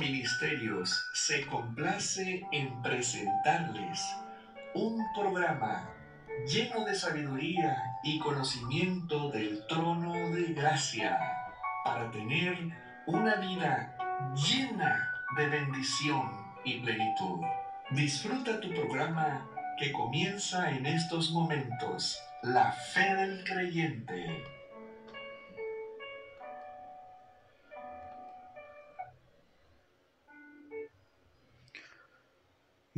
Ministerios se complace en presentarles un programa lleno de sabiduría y conocimiento del trono de gracia para tener una vida llena de bendición y plenitud. Disfruta tu programa que comienza en estos momentos, La Fe del Creyente.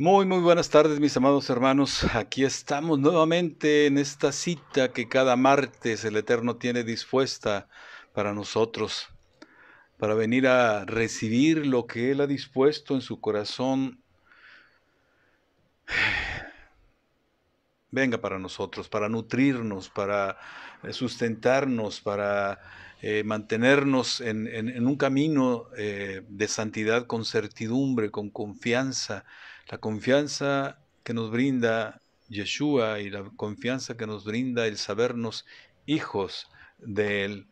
Muy, muy buenas tardes, mis amados hermanos. Aquí estamos nuevamente en esta cita que cada martes el Eterno tiene dispuesta para nosotros, para venir a recibir lo que Él ha dispuesto en su corazón. Venga para nosotros, para nutrirnos, para eh, sustentarnos, para eh, mantenernos en, un camino eh, de santidad con certidumbre, con confianza la confianza que nos brinda Yeshua y la confianza que nos brinda el sabernos hijos de Él.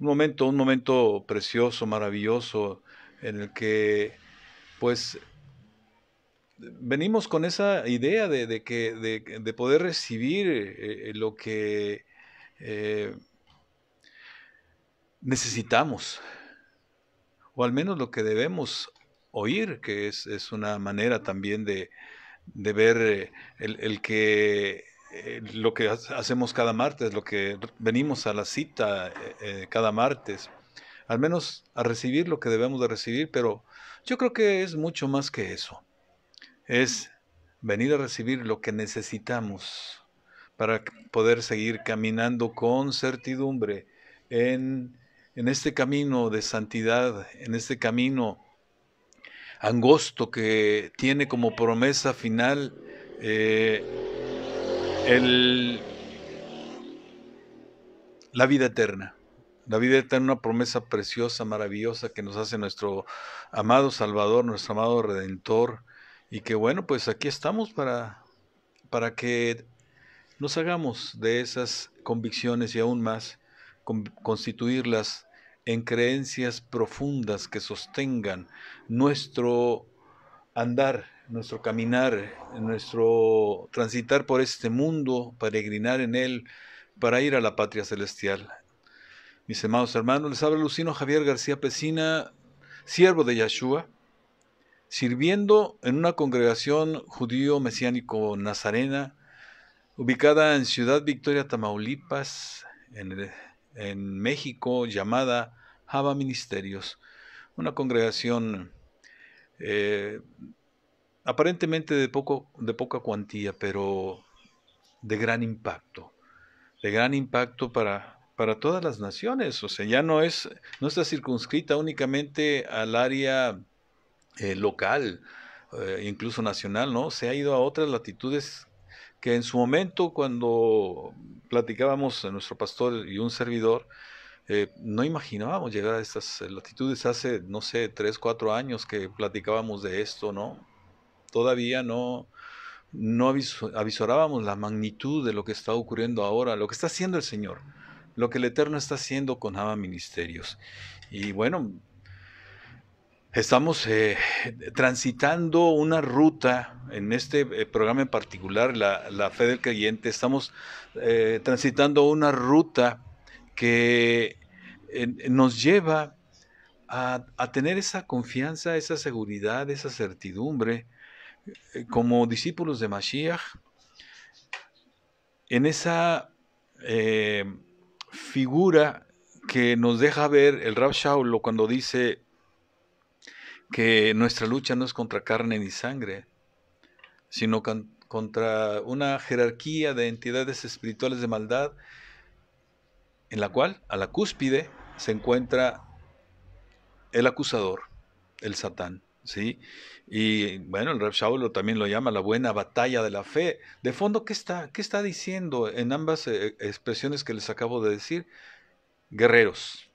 Un momento, un momento precioso, maravilloso, en el que pues venimos con esa idea de, que, de, poder recibir eh, eh, lo que eh, necesitamos, o al menos lo que debemos oír, que es, una manera también de, ver eh, el, que eh, lo que hacemos cada martes, lo que venimos a la cita eh, cada martes, al menos a recibir lo que debemos de recibir, pero yo creo que es mucho más que eso. Es venir a recibir lo que necesitamos para poder seguir caminando con certidumbre en, en este camino de santidad, en este camino angosto que tiene como promesa final eh, la vida eterna. La vida eterna, una promesa preciosa, maravillosa que nos hace nuestro amado Salvador, nuestro amado Redentor. Y que bueno, pues aquí estamos para, para que nos hagamos de esas convicciones y aún más constituirlas en creencias profundas que sostengan nuestro andar, nuestro caminar, nuestro transitar por este mundo, peregrinar en él, para ir a la patria celestial. Mis amados hermanos, les habla Lucino Javier García Pesina, siervo de Yeshua, sirviendo en una congregación judío mesiánico nazarena, ubicada en Ciudad Victoria, Tamaulipas, en, en México, llamada Java Ministerios, una congregación eh, aparentemente de, poco, de poca cuantía, pero de gran impacto, de gran impacto para, para todas las naciones. O sea, ya no, es, no está circunscrita únicamente al área eh, local, eh, incluso nacional, ¿no? Se ha ido a otras latitudes que en su momento cuando platicábamos nuestro pastor y un servidor, eh, no imaginábamos llegar a estas eh, latitudes hace, no sé, tres, cuatro años que platicábamos de esto, ¿no? Todavía no, no avisorábamos la magnitud de lo que está ocurriendo ahora, lo que está haciendo el Señor, lo que el Eterno está haciendo con Java Ministerios. Y bueno, estamos eh, transitando una ruta en este programa en particular, la, Fe del Creyente, estamos transitando una ruta que nos lleva a, tener esa confianza, esa seguridad, esa certidumbre eh, como discípulos de Mashiach en esa eh, figura que nos deja ver el Rab Shaulo cuando dice que nuestra lucha no es contra carne ni sangre, sino contra una jerarquía de entidades espirituales de maldad en la cual a la cúspide se encuentra el acusador, el Satán. ¿sí? Y bueno, el Rev Shaul también lo llama la buena batalla de la fe. De fondo, ¿qué está, qué está diciendo en ambas eh, expresiones que les acabo de decir? Guerreros.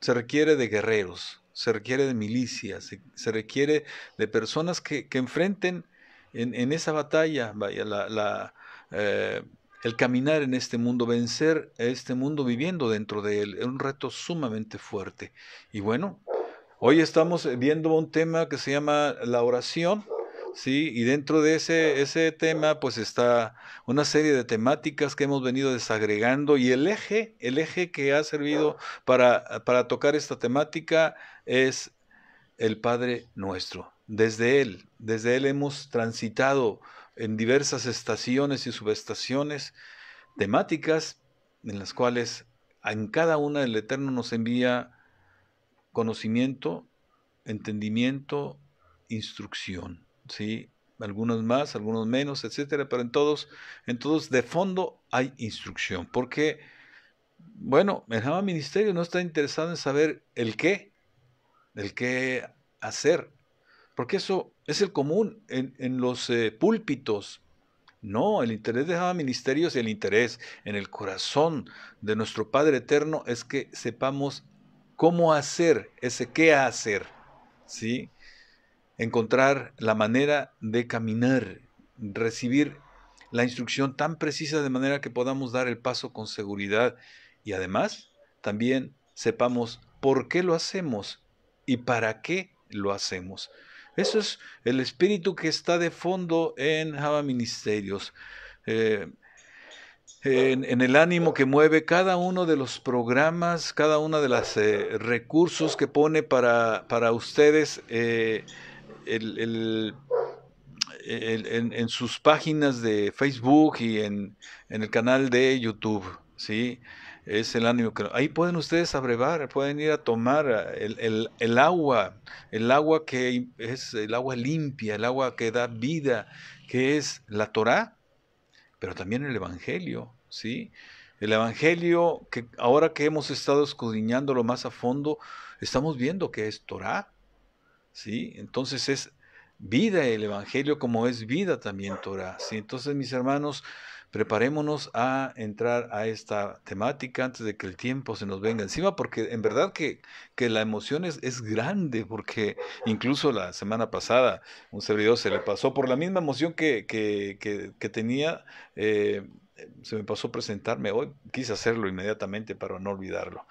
Se requiere de guerreros, se requiere de milicias, se, requiere de personas que, enfrenten en, esa batalla, vaya, la, eh, el caminar en este mundo, vencer este mundo viviendo dentro de él. Es un reto sumamente fuerte. Y bueno, hoy estamos eh, viendo un tema que se llama la oración. Sí, y dentro de ese, ese tema, pues está una serie de temáticas que hemos venido desagregando y el eje, el eje que ha servido para, para tocar esta temática es el Padre nuestro. Desde Él, desde Él hemos transitado en diversas estaciones y subestaciones temáticas en las cuales en cada una el Eterno nos envía conocimiento, entendimiento, instrucción, ¿sí? Algunos más, algunos menos, etcétera, pero en todos, en todos de fondo hay instrucción, porque bueno, el Jama Ministerio no está interesado en saber el qué, el qué hacer, porque eso es el común en, los eh, púlpitos. No, el interés de ministerios ministerio el interés en el corazón de nuestro Padre Eterno es que sepamos cómo hacer ese qué hacer, ¿sí? Encontrar la manera de caminar, recibir la instrucción tan precisa de manera que podamos dar el paso con seguridad y además también sepamos por qué lo hacemos y para qué lo hacemos. Eso es el espíritu que está de fondo en Java Ministerios. Eh, en, el ánimo que mueve cada uno de los programas, cada uno de los eh, recursos que pone para, ustedes eh, en, sus páginas de Facebook y en, en el canal de YouTube. ¿sí? es el ánimo que... Ahí pueden ustedes abrevar, pueden ir a tomar ah, el, agua, el agua que es el agua limpia, el agua que da vida, que es la Torá, pero también el Evangelio, ¿sí? El Evangelio que ahora que hemos estado escudriñándolo más a fondo, estamos viendo que es Torá, ¿sí? Entonces es vida el Evangelio como es vida también Torá, ¿sí? Entonces, mis hermanos, preparémonos a entrar a esta temática antes de que el tiempo se nos venga encima, porque en verdad que, la emoción es, grande, porque incluso la semana pasada un servidor se le pasó por la misma emoción que, tenía. Eh, se me pasó presentarme hoy, quise hacerlo inmediatamente para no olvidarlo.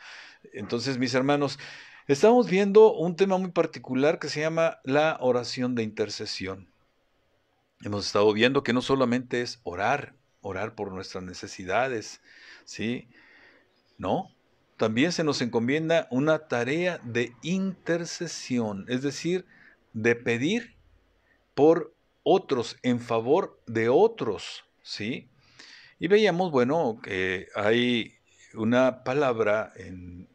Entonces, mis hermanos, estamos viendo un tema muy particular que se llama la oración de intercesión. Hemos estado viendo que no solamente es orar, orar por nuestras necesidades, ¿sí? No, también se nos encomienda una tarea de intercesión, es decir, de pedir por otros, en favor de otros, ¿sí? Y veíamos, bueno, que hay una palabra en,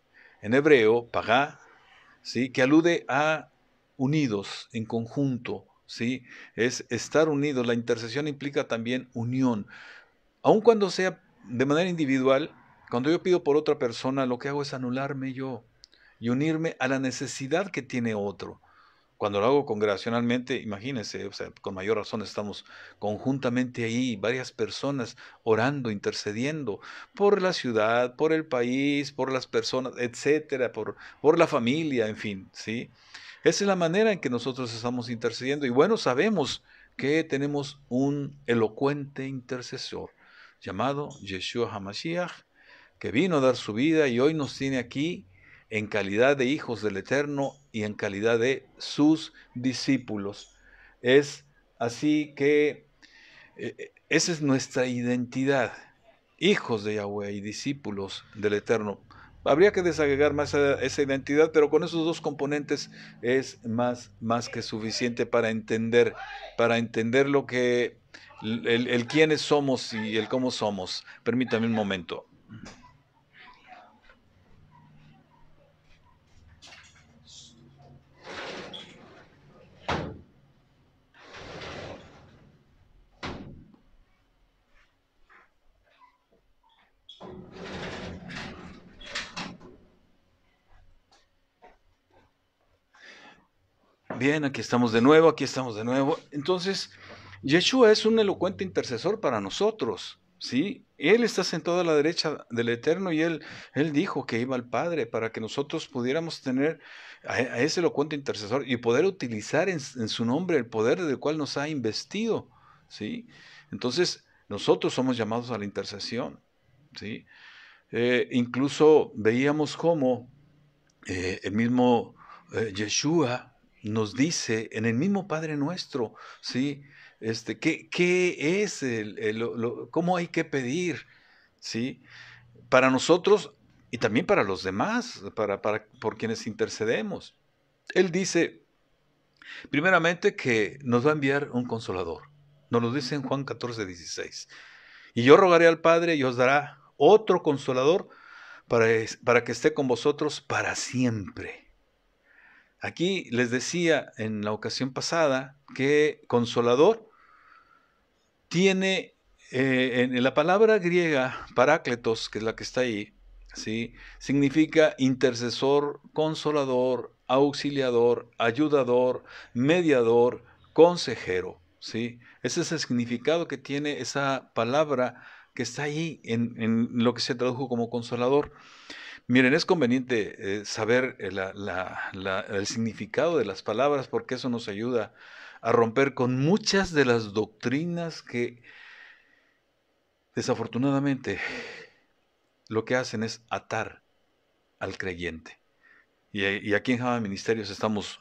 en hebreo, pagá, ¿sí? Que alude a unidos, en conjunto, ¿sí? Es estar unidos. La intercesión implica también unión aun cuando sea de manera individual, cuando yo pido por otra persona, lo que hago es anularme yo y unirme a la necesidad que tiene otro. Cuando lo hago congregacionalmente, imagínense, o sea, con mayor razón estamos conjuntamente ahí, varias personas orando, intercediendo por la ciudad, por el país, por las personas, etcétera, por, por la familia, en fin, ¿sí? Esa es la manera en que nosotros estamos intercediendo. Y bueno, sabemos que tenemos un elocuente intercesor llamado Yeshua HaMashiach, que vino a dar su vida y hoy nos tiene aquí en calidad de hijos del Eterno y en calidad de sus discípulos. Es así que eh, esa es nuestra identidad, hijos de Yahweh y discípulos del Eterno habría que desagregar más esa identidad, pero con esos dos componentes es más, más que suficiente para entender, para entender lo que, el, el quiénes somos y el cómo somos. Permítame un momento. Bien, aquí estamos de nuevo, aquí estamos de nuevo. Entonces, Yeshua es un elocuente intercesor para nosotros, ¿sí? Él está sentado a la derecha del Eterno y él, él dijo que iba al Padre para que nosotros pudiéramos tener a, ese elocuente intercesor y poder utilizar en, su nombre el poder del cual nos ha investido, ¿sí? Entonces, nosotros somos llamados a la intercesión, ¿sí? Eh, incluso veíamos cómo eh, el mismo eh, Yeshua, nos dice en el mismo Padre Nuestro, ¿sí? Este, ¿qué, qué es, el, cómo hay que pedir, ¿sí? Para nosotros y también para los demás, para, por quienes intercedemos. Él dice, primeramente, que nos va a enviar un consolador. Nos lo dice en Juan 14, 16. Y yo rogaré al Padre y os dará otro consolador para, para que esté con vosotros para siempre Aquí les decía en la ocasión pasada que consolador tiene eh, en la palabra griega parácletos, que es la que está ahí, significa intercesor, consolador, auxiliador, ayudador, mediador, consejero. ¿sí? Ese es el significado que tiene esa palabra que está ahí en lo que se tradujo como consolador. Miren, es conveniente eh, saber eh, el significado de las palabras porque eso nos ayuda a romper con muchas de las doctrinas que desafortunadamente lo que hacen es atar al creyente. Y, eh, aquí en Java Ministerios estamos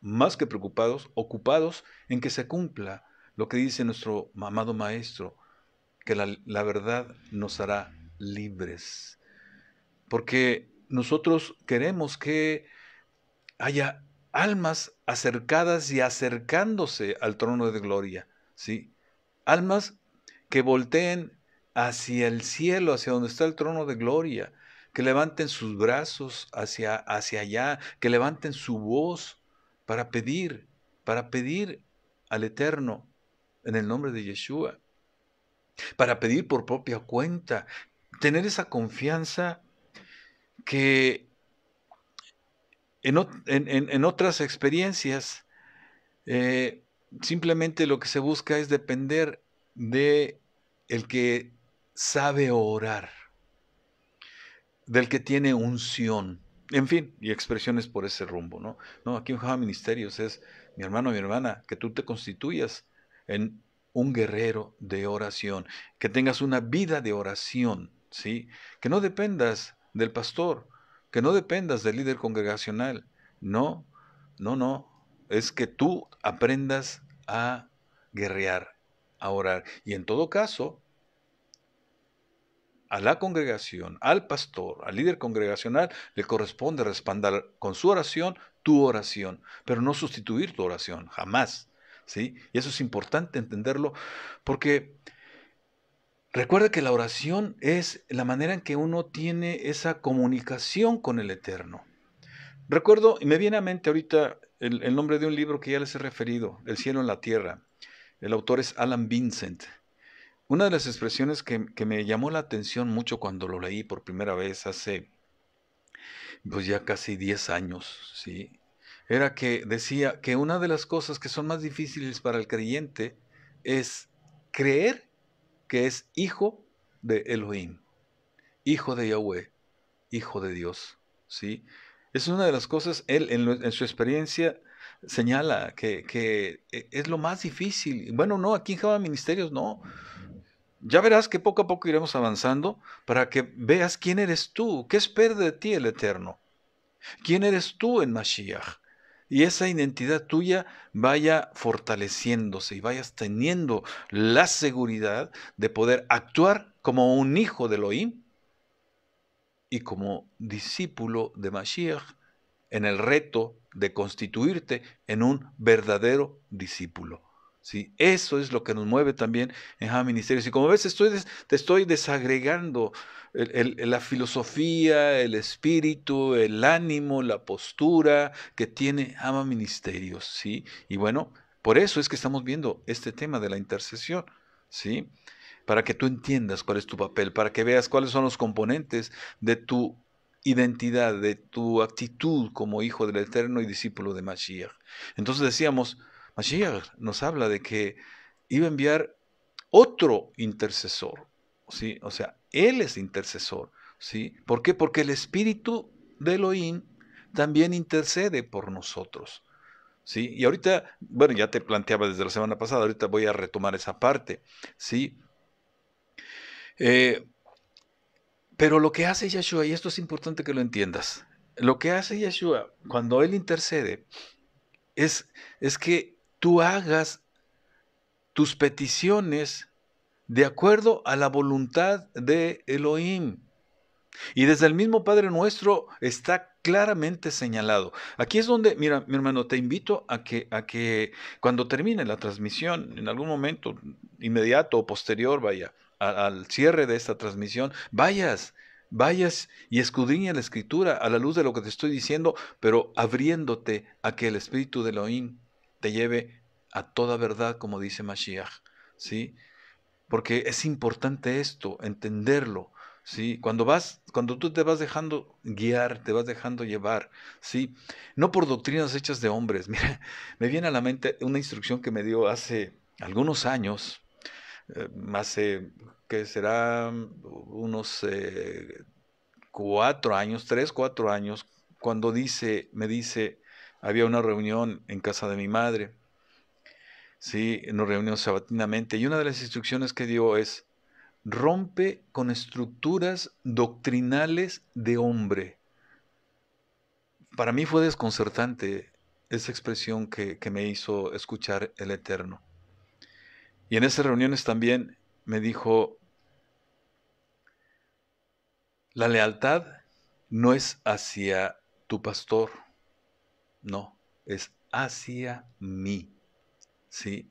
más que preocupados, ocupados en que se cumpla lo que dice nuestro amado Maestro, que la verdad nos hará libres porque nosotros queremos que haya almas acercadas y acercándose al trono de gloria, ¿sí? Almas que volteen hacia el cielo, hacia donde está el trono de gloria, que levanten sus brazos hacia, hacia allá, que levanten su voz para pedir, para pedir al Eterno en el nombre de Yeshua, para pedir por propia cuenta, tener esa confianza que en, otras experiencias eh, simplemente lo que se busca es depender de el que sabe orar, del que tiene unción, en fin, y expresiones por ese rumbo, ¿no? No, aquí en Java Ministerios es, mi hermano, mi hermana, que tú te constituyas en un guerrero de oración, que tengas una vida de oración, ¿sí? Que no dependas del pastor, que no dependas del líder congregacional. No, no, no. Es que tú aprendas a guerrear, a orar. Y en todo caso, a la congregación, al pastor, al líder congregacional, le corresponde respaldar con su oración tu oración, pero no sustituir tu oración, jamás. ¿sí? Y eso es importante entenderlo porque Recuerda que la oración es la manera en que uno tiene esa comunicación con el Eterno. Recuerdo, y me viene a mente ahorita el, nombre de un libro que ya les he referido, El cielo en la tierra. El autor es Alan Vincent. Una de las expresiones que, me llamó la atención mucho cuando lo leí por primera vez hace, pues ya casi 10 años, ¿sí? Era que decía que una de las cosas que son más difíciles para el creyente es creer que es hijo de Elohim, hijo de Yahweh, hijo de Dios. ¿sí? Es una de las cosas, él en, su experiencia señala que, que, e, es lo más difícil. Bueno, no, aquí en Java Ministerios no. Ya verás que poco a poco iremos avanzando para que veas quién eres tú, qué espera de ti el Eterno, quién eres tú en Mashiach y esa identidad tuya vaya fortaleciéndose y vayas teniendo la seguridad de poder actuar como un hijo de Elohim y como discípulo de Mashiach en el reto de constituirte en un verdadero discípulo. ¿sí? Eso es lo que nos mueve también en ama Ministerios. Y como ves, te estoy desagregando la filosofía, el espíritu, el ánimo, la postura que tiene ama Ministerios. ¿sí? Y bueno, por eso es que estamos viendo este tema de la intercesión. ¿sí? Para que tú entiendas cuál es tu papel, para que veas cuáles son los componentes de tu identidad, de tu actitud como hijo del Eterno y discípulo de Mashiach. Entonces decíamos, Mashiach nos habla de que iba a enviar otro intercesor, ¿sí? O sea, Él es intercesor, ¿sí? ¿Por qué? Porque el Espíritu de Elohim también intercede por nosotros, ¿sí? Y ahorita, bueno, ya te planteaba desde la semana pasada, ahorita voy a retomar esa parte, ¿sí? Eh, pero lo que hace Yeshua, y esto es importante que lo entiendas, lo que hace Yeshua cuando Él intercede es, es que tú hagas tus peticiones de acuerdo a la voluntad de Elohim. Y desde el mismo Padre nuestro está claramente señalado. Aquí es donde, mira, mi hermano, te invito a que, a que cuando termine la transmisión, en algún momento inmediato o posterior, vaya, al cierre de esta transmisión, vayas, vayas y escudriña la escritura a la luz de lo que te estoy diciendo, pero abriéndote a que el Espíritu de Elohim te lleve a toda verdad, como dice Mashiach, ¿sí? Porque es importante esto, entenderlo, ¿sí? Cuando vas, cuando tú te vas dejando guiar, te vas dejando llevar, ¿sí? No por doctrinas hechas de hombres. Mira, me viene a la mente una instrucción que me dio hace algunos años, eh, hace, que será unos eh, cuatro años, tres, cuatro años, cuando dice, me dice, había una reunión en casa de mi madre, ¿sí? nos reunimos sabatinamente y una de las instrucciones que dio es, rompe con estructuras doctrinales de hombre. Para mí fue desconcertante esa expresión que, que me hizo escuchar el Eterno. Y en esas reuniones también me dijo, la lealtad no es hacia tu pastor, no, es hacia mí. ¿Sí?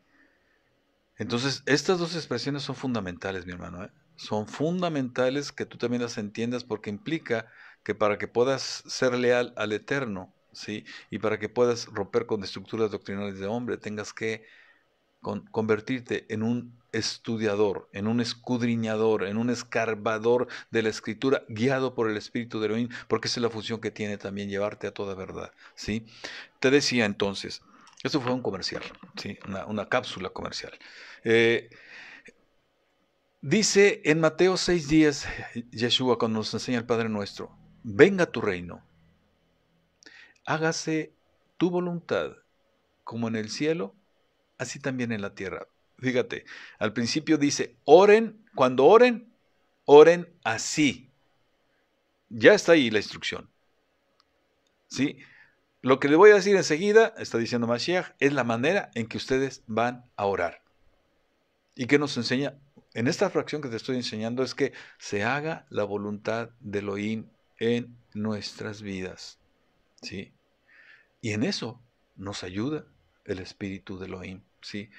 Entonces, estas dos expresiones son fundamentales, mi hermano. ¿eh? Son fundamentales que tú también las entiendas porque implica que para que puedas ser leal al Eterno, ¿sí? Y para que puedas romper con estructuras doctrinales de hombre, tengas que convertirte en un estudiador, en un escudriñador, en un escarbador de la escritura, guiado por el espíritu de Elohim, porque esa es la función que tiene también llevarte a toda verdad. ¿sí? Te decía entonces, esto fue un comercial, una, cápsula comercial. Eh, dice en Mateo 6 días, Yeshua, cuando nos enseña el Padre nuestro, venga tu reino, hágase tu voluntad, como en el cielo, así también en la tierra. Fíjate, al principio dice, oren, cuando oren, oren así. Ya está ahí la instrucción. ¿Sí? Lo que le voy a decir enseguida, está diciendo Mashiach, es la manera en que ustedes van a orar. ¿Y qué nos enseña? En esta fracción que te estoy enseñando es que se haga la voluntad de Elohim en nuestras vidas. ¿Sí? Y en eso nos ayuda el espíritu de Elohim. ¿Sí?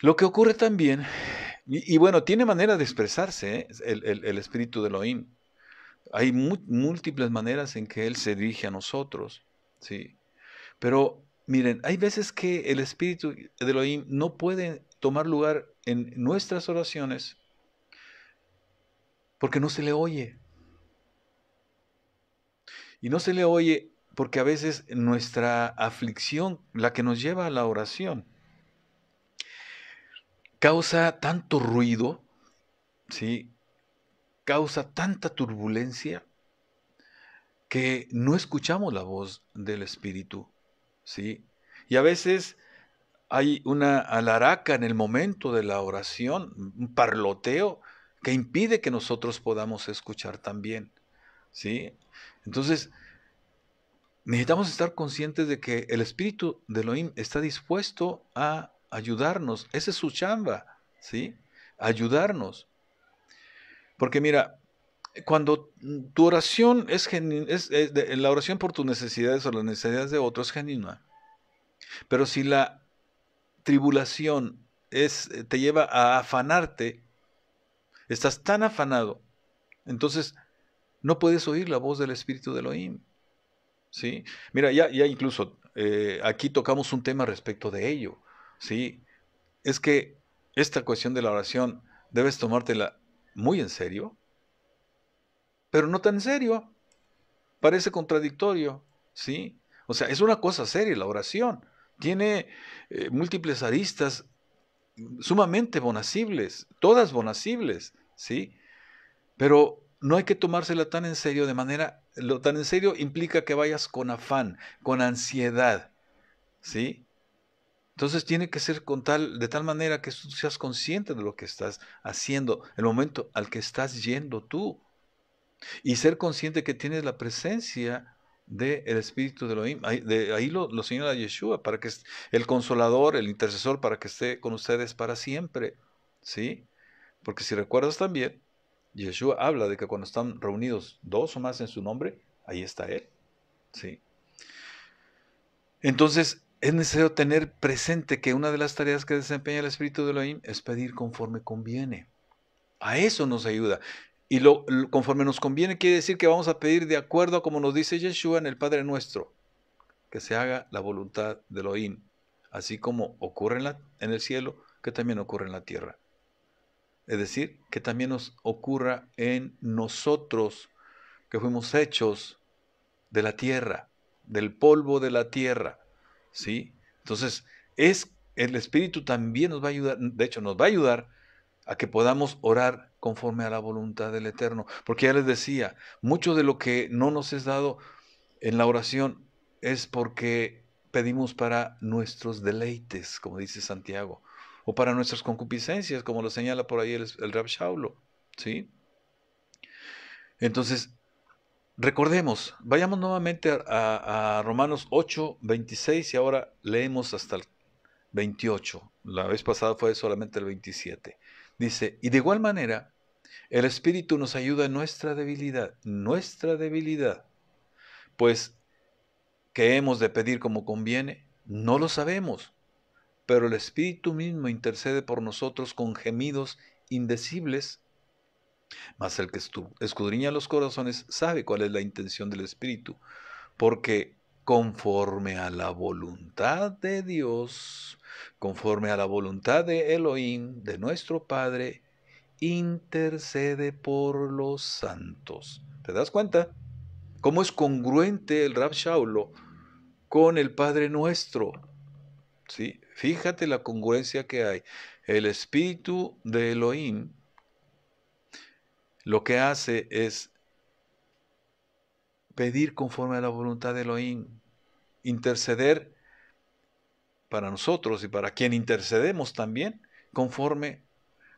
Lo que ocurre también, y, bueno, tiene manera de expresarse ¿eh? el, el, espíritu de Elohim. Hay múltiples maneras en que Él se dirige a nosotros, ¿sí? Pero miren, hay veces que el espíritu de Elohim no puede tomar lugar en nuestras oraciones porque no se le oye. Y no se le oye porque a veces nuestra aflicción, la que nos lleva a la oración, causa tanto ruido, ¿sí? causa tanta turbulencia que no escuchamos la voz del Espíritu. ¿sí? Y a veces hay una alaraca en el momento de la oración, un parloteo que impide que nosotros podamos escuchar también. ¿sí? Entonces, necesitamos estar conscientes de que el Espíritu de Elohim está dispuesto a ayudarnos. Esa es su chamba, ¿sí? Ayudarnos. Porque mira, cuando tu oración es, genuina, la oración por tus necesidades o las necesidades de otros es genuina, pero si la tribulación es, eh, te lleva a afanarte, estás tan afanado, entonces no puedes oír la voz del Espíritu de Elohim. ¿sí? Mira, ya, ya incluso eh, aquí tocamos un tema respecto de ello. ¿sí? Es que esta cuestión de la oración debes tomártela muy en serio, pero no tan en serio. Parece contradictorio, ¿sí? O sea, es una cosa seria la oración. Tiene eh, múltiples aristas sumamente bonacibles, todas bonacibles, ¿sí? Pero no hay que tomársela tan en serio, de manera, lo tan en serio implica que vayas con afán, con ansiedad, ¿sí? Entonces tiene que ser con tal, de tal manera que tú seas consciente de lo que estás haciendo, el momento al que estás yendo tú. Y ser consciente que tienes la presencia del Espíritu de Elohim. Ahí, de, ahí lo, lo, señala Yeshua, para que el consolador, el intercesor, para que esté con ustedes para siempre. ¿Sí? Porque si recuerdas también, Yeshua habla de que cuando están reunidos dos o más en su nombre, ahí está Él. ¿Sí? Entonces, es necesario tener presente que una de las tareas que desempeña el Espíritu de Elohim es pedir conforme conviene. A eso nos ayuda. Y lo, conforme nos conviene quiere decir que vamos a pedir de acuerdo a como nos dice Yeshua en el Padre Nuestro, que se haga la voluntad de Elohim, así como ocurre en, la, en el cielo, que también ocurre en la tierra. Es decir, que también nos ocurra en nosotros, que fuimos hechos de la tierra, del polvo de la tierra ¿sí? Entonces, es el Espíritu también nos va a ayudar, de hecho, nos va a ayudar a que podamos orar conforme a la voluntad del Eterno. Porque ya les decía, mucho de lo que no nos es dado en la oración es porque pedimos para nuestros deleites, como dice Santiago, o para nuestras concupiscencias, como lo señala por ahí el, el Rab Shaulo, ¿sí? Entonces, Recordemos, vayamos nuevamente a, Romanos 8, 26 y ahora leemos hasta el 28. La vez pasada fue solamente el 27. Dice, y de igual manera, el Espíritu nos ayuda en nuestra debilidad, nuestra debilidad, pues que hemos de pedir como conviene, no lo sabemos, pero el Espíritu mismo intercede por nosotros con gemidos indecibles mas el que escudriña los corazones sabe cuál es la intención del Espíritu, porque conforme a la voluntad de Dios, conforme a la voluntad de Elohim, de nuestro Padre, intercede por los santos. ¿Te das cuenta? ¿Cómo es congruente el Rab Shaulo con el Padre nuestro? ¿Sí? Fíjate la congruencia que hay. El espíritu de Elohim lo que hace es pedir conforme a la voluntad de Elohim, interceder para nosotros y para quien intercedemos también, conforme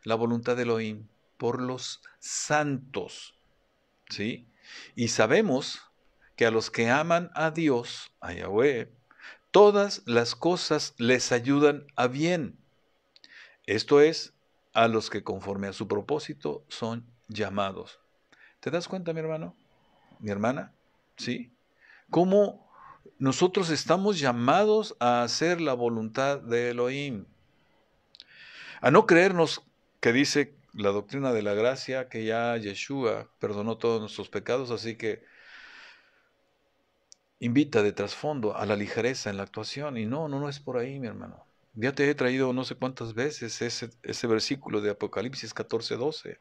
la voluntad de Elohim por los santos. ¿Sí? Y sabemos que a los que aman a Dios, a Yahweh, todas las cosas les ayudan a bien. Esto es, a los que conforme a su propósito son llamados. ¿Te das cuenta, mi hermano? ¿Mi hermana? ¿Sí? ¿Cómo nosotros estamos llamados a hacer la voluntad de Elohim? A no creernos que dice la doctrina de la gracia que ya Yeshua perdonó todos nuestros pecados, así que invita de trasfondo a la ligereza en la actuación. Y no, no, no es por ahí, mi hermano. Ya te he traído no sé cuántas veces ese, ese versículo de Apocalipsis 14, 12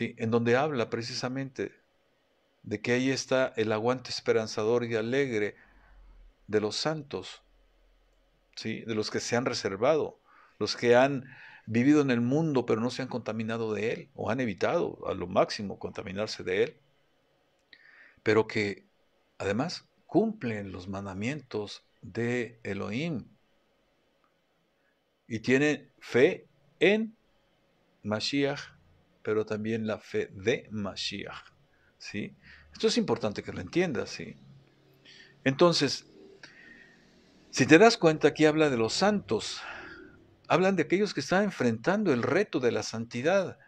en donde habla precisamente de que ahí está el aguante esperanzador y alegre de los santos, ¿sí? de los que se han reservado, los que han vivido en el mundo pero no se han contaminado de él o han evitado a lo máximo contaminarse de él, pero que además cumplen los mandamientos de Elohim y tienen fe en Mashiach pero también la fe de Mashiach. ¿sí? Esto es importante que lo entiendas. ¿sí? Entonces, si te das cuenta, aquí habla de los santos, hablan de aquellos que están enfrentando el reto de la santidad,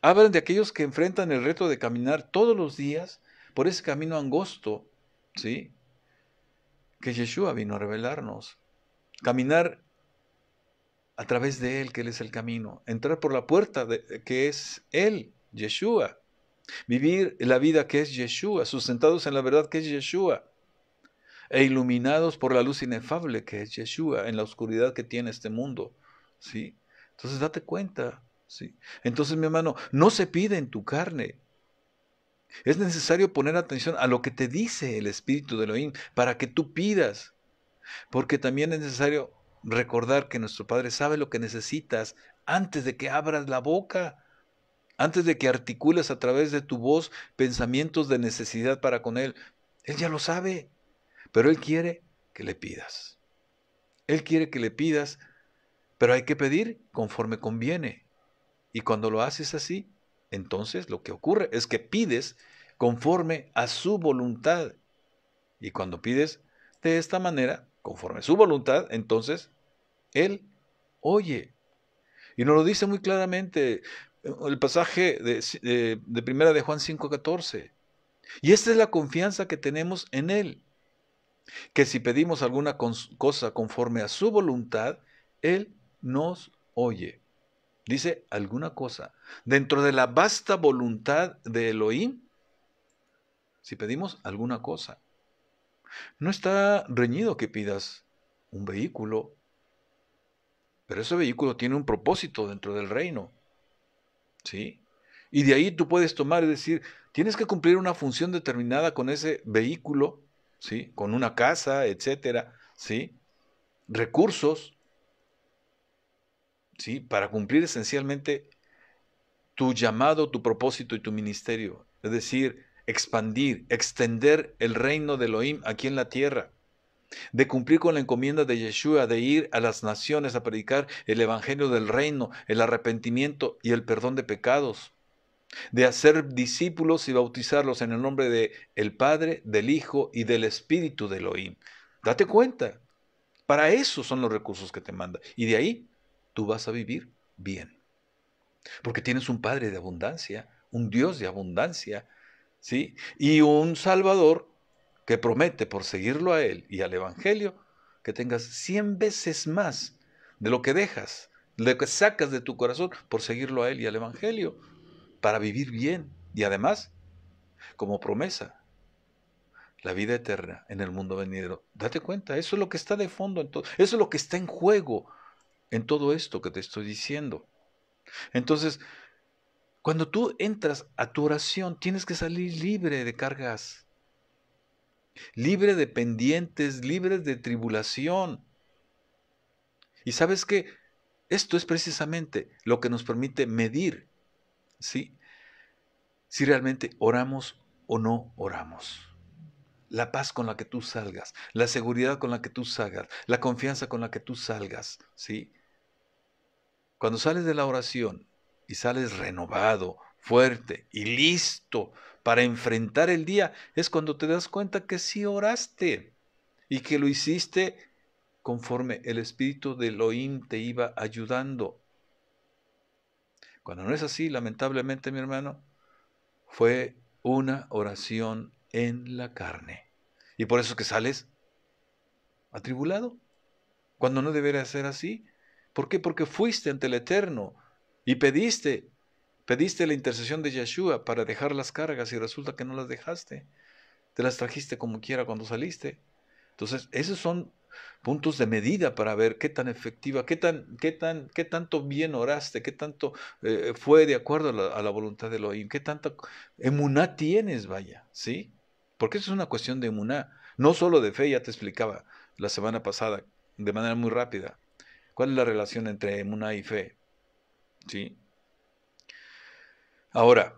hablan de aquellos que enfrentan el reto de caminar todos los días por ese camino angosto, ¿sí? Que Yeshua vino a revelarnos. Caminar a través de Él, que Él es el camino. Entrar por la puerta eh, que es Él, Yeshua. Vivir la vida que es Yeshua, sustentados en la verdad que es Yeshua. E iluminados por la luz inefable que es Yeshua, en la oscuridad que tiene este mundo. ¿sí? Entonces date cuenta. ¿sí? Entonces, mi hermano, no se pide en tu carne. Es necesario poner atención a lo que te dice el Espíritu de Elohim para que tú pidas. Porque también es necesario recordar que nuestro Padre sabe lo que necesitas antes de que abras la boca, antes de que articules a través de tu voz pensamientos de necesidad para con Él. Él ya lo sabe, pero Él quiere que le pidas. Él quiere que le pidas, pero hay que pedir conforme conviene. Y cuando lo haces así, entonces lo que ocurre es que pides conforme a su voluntad. Y cuando pides de esta manera, conforme a su voluntad, entonces él oye. Y nos lo dice muy claramente eh, el pasaje de, eh, de primera de Juan 5:14. Y esta es la confianza que tenemos en Él, que si pedimos alguna cosa conforme a su voluntad, Él nos oye. Dice alguna cosa. Dentro de la vasta voluntad de Elohim, si pedimos alguna cosa. No está reñido que pidas un vehículo, pero ese vehículo tiene un propósito dentro del reino. ¿Sí? Y de ahí tú puedes tomar y decir, tienes que cumplir una función determinada con ese vehículo, ¿sí? Con una casa, etcétera, ¿sí? Recursos, ¿sí? Para cumplir esencialmente tu llamado, tu propósito y tu ministerio. Es decir, expandir, extender el reino de Elohim aquí en la tierra de cumplir con la encomienda de Yeshua, de ir a las naciones a predicar el Evangelio del reino, el arrepentimiento y el perdón de pecados, de hacer discípulos y bautizarlos en el nombre del el Padre, del Hijo y del Espíritu de Elohim. Date cuenta, para eso son los recursos que te manda. Y de ahí tú vas a vivir bien. Porque tienes un Padre de abundancia, un Dios de abundancia, ¿sí? Y un Salvador que promete por seguirlo a Él y al Evangelio que tengas 100 veces más de lo que dejas, de lo que sacas de tu corazón por seguirlo a Él y al Evangelio, para vivir bien y además como promesa la vida eterna en el mundo venidero. Date cuenta, eso es lo que está de fondo, en eso es lo que está en juego en todo esto que te estoy diciendo. Entonces, cuando tú entras a tu oración, tienes que salir libre de cargas libre de pendientes, libre de tribulación. Y sabes que esto es precisamente lo que nos permite medir, ¿sí? Si realmente oramos o no oramos. La paz con la que tú salgas, la seguridad con la que tú salgas, la confianza con la que tú salgas, ¿sí? Cuando sales de la oración y sales renovado, fuerte y listo para enfrentar el día, es cuando te das cuenta que sí oraste y que lo hiciste conforme el espíritu de Elohim te iba ayudando. Cuando no es así, lamentablemente, mi hermano, fue una oración en la carne. Y por eso es que sales atribulado, cuando no debería ser así. ¿Por qué? Porque fuiste ante el Eterno y pediste Pediste la intercesión de Yeshua para dejar las cargas y resulta que no las dejaste. Te las trajiste como quiera cuando saliste. Entonces, esos son puntos de medida para ver qué tan efectiva, qué, tan, qué, tan, qué tanto bien oraste, qué tanto eh, fue de acuerdo a la, voluntad de Elohim, qué tanta emuná tienes, vaya, ¿sí? Porque eso es una cuestión de emuná, no solo de fe, ya te explicaba la semana pasada de manera muy rápida. ¿Cuál es la relación entre emuná y fe? ¿Sí? Ahora,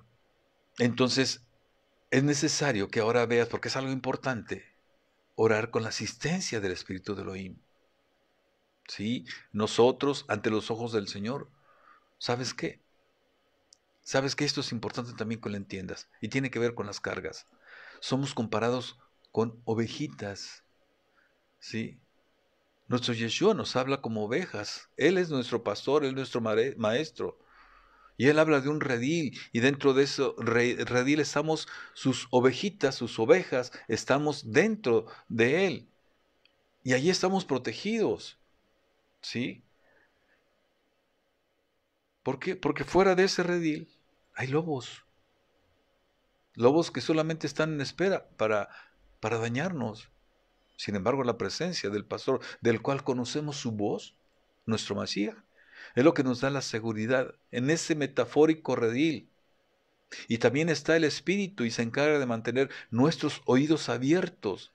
entonces, es necesario que ahora veas, porque es algo importante, orar con la asistencia del Espíritu de Elohim. ¿Sí? Nosotros, ante los ojos del Señor, ¿sabes qué? Sabes que esto es importante también que lo entiendas y tiene que ver con las cargas. Somos comparados con ovejitas. ¿Sí? Nuestro Yeshua nos habla como ovejas. Él es nuestro pastor, Él es nuestro maestro. Y él habla de un redil y dentro de ese redil estamos sus ovejitas, sus ovejas, estamos dentro de él. Y allí estamos protegidos. ¿Sí? ¿Por qué? Porque fuera de ese redil hay lobos. Lobos que solamente están en espera para, para dañarnos. Sin embargo, la presencia del pastor, del cual conocemos su voz, nuestro Masía, es lo que nos da la seguridad en ese metafórico redil. Y también está el Espíritu y se encarga de mantener nuestros oídos abiertos.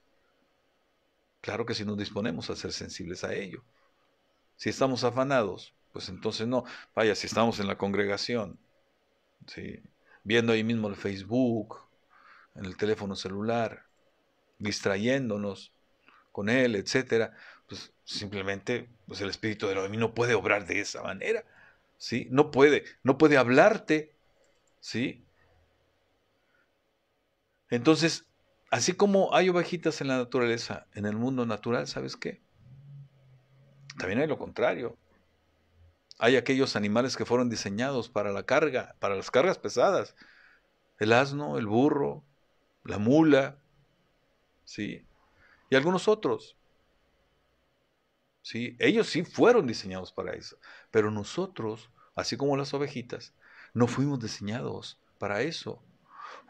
Claro que si nos disponemos a ser sensibles a ello. Si estamos afanados, pues entonces no. Vaya, si estamos en la congregación, viendo ahí mismo el Facebook, en el teléfono celular, distrayéndonos con él, etcétera, pues simplemente pues el espíritu de mí no puede obrar de esa manera, ¿sí? No puede, no puede hablarte, ¿sí? Entonces, así como hay ovejitas en la naturaleza, en el mundo natural, ¿sabes qué? También hay lo contrario. Hay aquellos animales que fueron diseñados para la carga, para las cargas pesadas. El asno, el burro, la mula, ¿sí? Y algunos otros. Ellos sí fueron diseñados para eso, pero nosotros, así como las ovejitas, no fuimos diseñados para eso.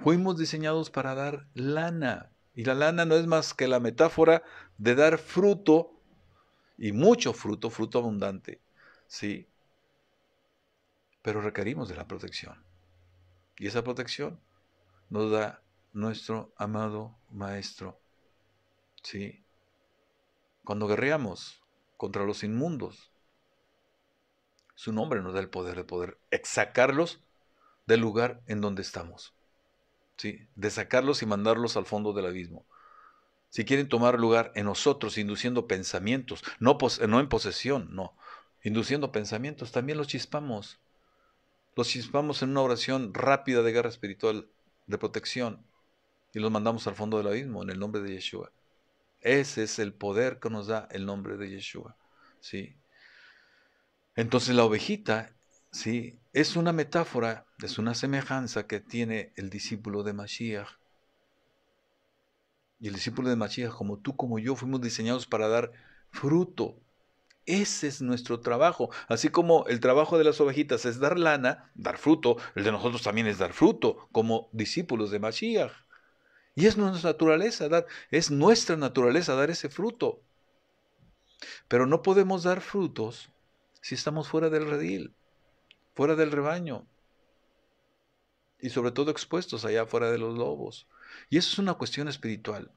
Fuimos diseñados para dar lana. Y la lana no es más que la metáfora de dar fruto, y mucho fruto, fruto abundante. ¿sí? Pero requerimos de la protección. Y esa protección nos da nuestro amado Maestro. ¿sí? Cuando guerreamos, contra los inmundos. Su nombre nos da el poder de poder sacarlos del lugar en donde estamos. ¿sí? De sacarlos y mandarlos al fondo del abismo. Si quieren tomar lugar en nosotros, induciendo pensamientos, no, no en posesión, no, induciendo pensamientos, también los chispamos. Los chispamos en una oración rápida de guerra espiritual, de protección, y los mandamos al fondo del abismo en el nombre de Yeshua. Ese es el poder que nos da el nombre de Yeshua. ¿sí? Entonces la ovejita ¿sí? es una metáfora, es una semejanza que tiene el discípulo de Mashiach. Y el discípulo de Mashiach, como tú, como yo, fuimos diseñados para dar fruto. Ese es nuestro trabajo. Así como el trabajo de las ovejitas es dar lana, dar fruto, el de nosotros también es dar fruto como discípulos de Mashiach. Y es nuestra naturaleza dar, es nuestra naturaleza dar ese fruto. Pero no podemos dar frutos si estamos fuera del redil, fuera del rebaño. Y sobre todo expuestos allá fuera de los lobos. Y eso es una cuestión espiritual.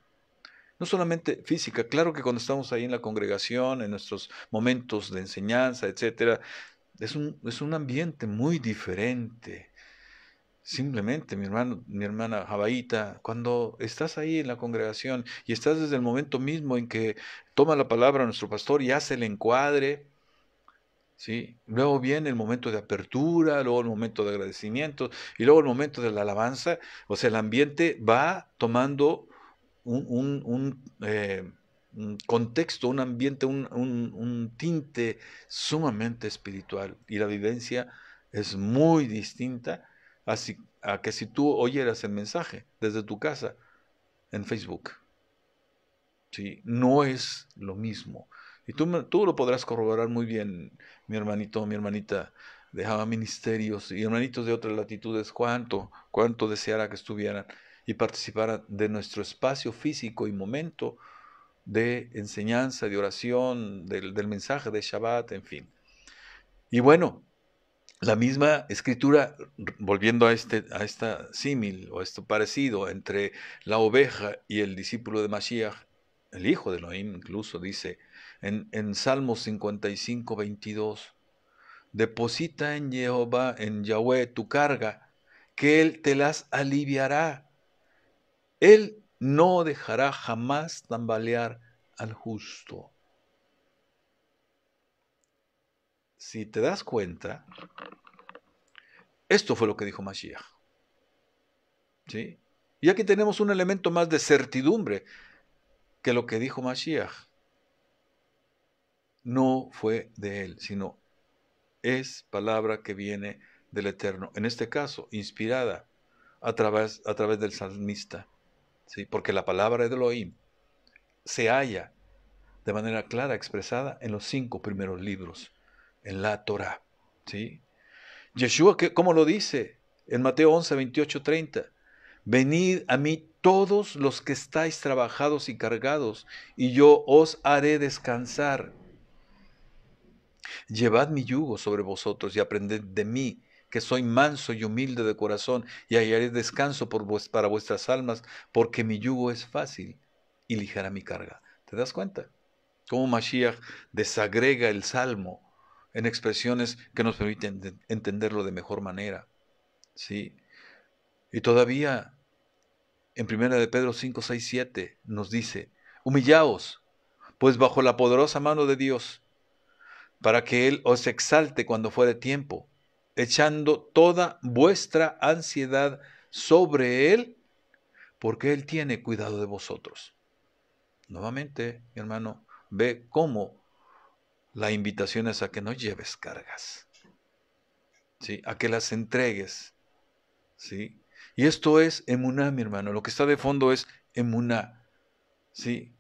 No solamente física, claro que cuando estamos ahí en la congregación, en nuestros momentos de enseñanza, etc. es un, es un ambiente muy diferente Simplemente, mi hermano, mi hermana Javaita, cuando estás ahí en la congregación y estás desde el momento mismo en que toma la palabra nuestro pastor y hace el encuadre, ¿sí? luego viene el momento de apertura, luego el momento de agradecimiento y luego el momento de la alabanza, o sea, el ambiente va tomando un, un, un eh, contexto, un ambiente, un tinte sumamente espiritual y la vivencia es muy distinta a que si tú oyeras el mensaje desde tu casa en Facebook. ¿sí? No es lo mismo. Y tú, tú lo podrás corroborar muy bien, mi hermanito, mi hermanita dejaba ministerios y hermanitos de otras latitudes, cuánto, cuánto deseara que estuvieran y participaran de nuestro espacio físico y momento de enseñanza, de oración, del mensaje de Shabbat, en fin. Y bueno, la misma escritura, volviendo a, este, a esta símil o esto parecido entre la oveja y el discípulo de Mashiach, el hijo de Elohim incluso dice en, en Salmo 55, 22, deposita en Jehová, en Yahweh, tu carga, que Él te las aliviará. Él no dejará jamás tambalear al justo. Si te das cuenta, esto fue lo que dijo Mashiach. ¿Sí? Y aquí tenemos un elemento más de certidumbre que lo que dijo Mashiach. No fue de él, sino es palabra que viene del Eterno. En este caso, inspirada a través, a través del salmista. ¿sí? Porque la palabra de Elohim se halla de manera clara expresada en los cinco primeros libros en la Torah. ¿sí? Yeshua, ¿cómo lo dice? En Mateo 11, 28, 30. Venid a mí todos los que estáis trabajados y cargados, y yo os haré descansar. Llevad mi yugo sobre vosotros y aprended de mí, que soy manso y humilde de corazón, y hallaré descanso por para vuestras almas, porque mi yugo es fácil y ligera mi carga. ¿Te das cuenta? Cómo Mashiach desagrega el salmo en expresiones que nos permiten entenderlo de mejor manera. ¿sí? Y todavía en 1 de Pedro 5, 6, 7 nos dice, humillaos, pues bajo la poderosa mano de Dios, para que Él os exalte cuando fuere tiempo, echando toda vuestra ansiedad sobre Él, porque Él tiene cuidado de vosotros. Nuevamente, hermano, ve cómo la invitación es a que no lleves cargas, ¿sí? a que las entregues. ¿sí? Y esto es emuná, mi hermano. Lo que está de fondo es emuná. ¿sí?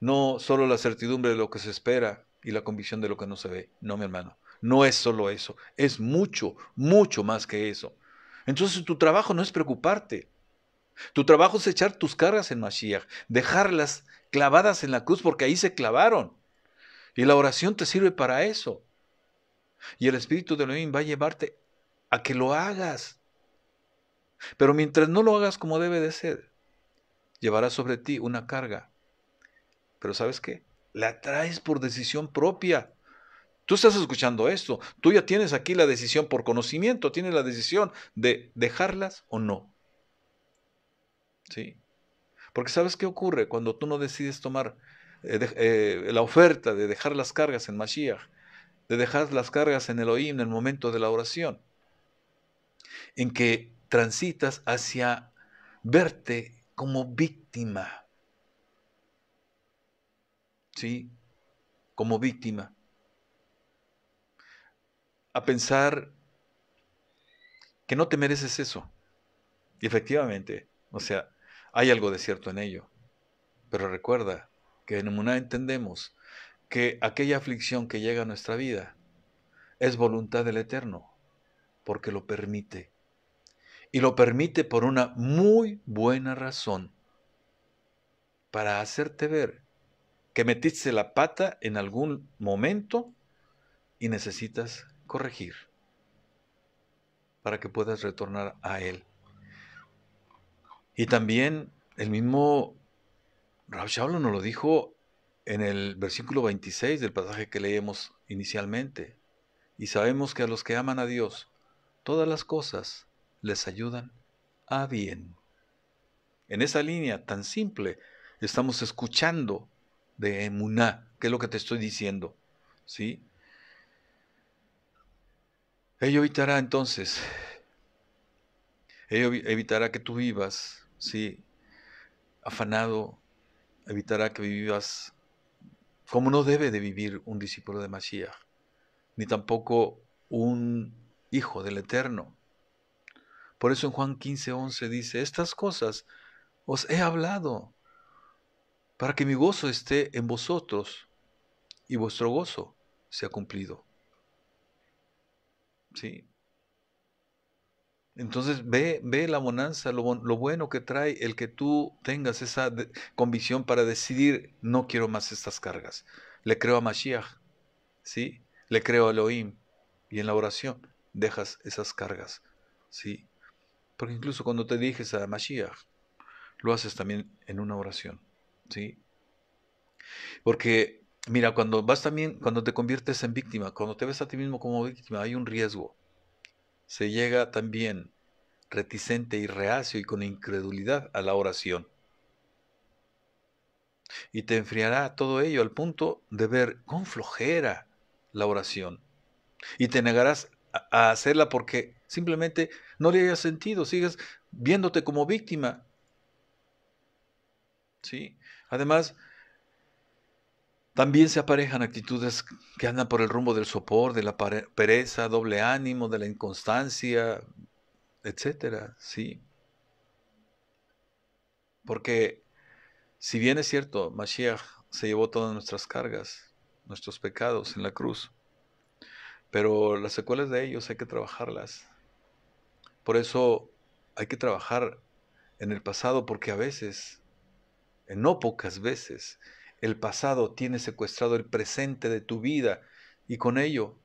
No solo la certidumbre de lo que se espera y la convicción de lo que no se ve. No, mi hermano. No es solo eso. Es mucho, mucho más que eso. Entonces tu trabajo no es preocuparte. Tu trabajo es echar tus cargas en Mashiach, dejarlas clavadas en la cruz porque ahí se clavaron. Y la oración te sirve para eso. Y el Espíritu de Elohim va a llevarte a que lo hagas. Pero mientras no lo hagas como debe de ser, llevará sobre ti una carga. Pero ¿sabes qué? La traes por decisión propia. Tú estás escuchando esto. Tú ya tienes aquí la decisión por conocimiento. Tienes la decisión de dejarlas o no. ¿Sí? Porque ¿sabes qué ocurre cuando tú no decides tomar eh, eh, la oferta de dejar las cargas en Mashiach, de dejar las cargas en Elohim en el momento de la oración, en que transitas hacia verte como víctima. ¿Sí? Como víctima. A pensar que no te mereces eso. Y efectivamente, o sea, hay algo de cierto en ello. Pero recuerda, que en una entendemos que aquella aflicción que llega a nuestra vida es voluntad del Eterno, porque lo permite. Y lo permite por una muy buena razón, para hacerte ver que metiste la pata en algún momento y necesitas corregir para que puedas retornar a Él. Y también el mismo Rab Shaul nos lo dijo en el versículo 26 del pasaje que leímos inicialmente. Y sabemos que a los que aman a Dios, todas las cosas les ayudan a bien. En esa línea tan simple estamos escuchando de Emuná, que es lo que te estoy diciendo. ¿Sí? Ello evitará entonces, ello evitará que tú vivas, ¿sí? Afanado evitará que vivas como no debe de vivir un discípulo de Mashiach, ni tampoco un hijo del Eterno. Por eso en Juan 15, 11 dice, estas cosas os he hablado para que mi gozo esté en vosotros y vuestro gozo sea cumplido. ¿Sí? Entonces ve, ve la bonanza, lo, bueno que trae el que tú tengas esa convicción para decidir, no quiero más estas cargas. Le creo a Mashiach, ¿sí? Le creo a Elohim. Y en la oración dejas esas cargas, ¿sí? Porque incluso cuando te diriges a Mashiach, lo haces también en una oración, ¿sí? Porque, mira, cuando vas también, cuando te conviertes en víctima, cuando te ves a ti mismo como víctima, hay un riesgo se llega también reticente y reacio y con incredulidad a la oración. Y te enfriará todo ello al punto de ver con flojera la oración. Y te negarás a hacerla porque simplemente no le hayas sentido, sigues viéndote como víctima. ¿Sí? Además, también se aparejan actitudes que andan por el rumbo del sopor, de la pereza, doble ánimo, de la inconstancia, etcétera, sí. Porque si bien es cierto, Mashiach se llevó todas nuestras cargas, nuestros pecados en la cruz, pero las secuelas de ellos hay que trabajarlas. Por eso hay que trabajar en el pasado porque a veces, en no pocas veces, el pasado tiene secuestrado el presente de tu vida y con ello